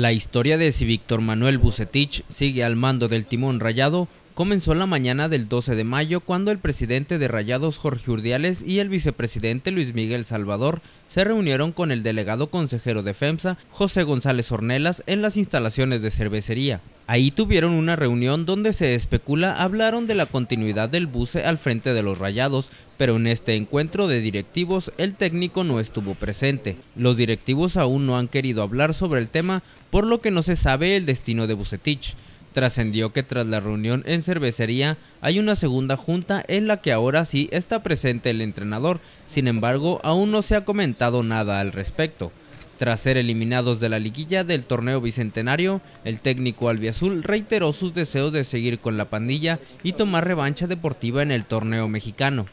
La historia de si Víctor Manuel Bucetich sigue al mando del timón rayado comenzó la mañana del 12 de mayo cuando el presidente de Rayados Jorge Urdiales y el vicepresidente Luis Miguel Salvador se reunieron con el delegado consejero de FEMSA José González Ornelas en las instalaciones de cervecería. Ahí tuvieron una reunión donde se especula hablaron de la continuidad del buce al frente de los Rayados, pero en este encuentro de directivos el técnico no estuvo presente. Los directivos aún no han querido hablar sobre el tema, por lo que no se sabe el destino de Bucetich. Trascendió que tras la reunión en cervecería hay una segunda junta en la que ahora sí está presente el entrenador, sin embargo aún no se ha comentado nada al respecto. Tras ser eliminados de la liguilla del torneo bicentenario, el técnico albiazul reiteró sus deseos de seguir con la pandilla y tomar revancha deportiva en el torneo mexicano.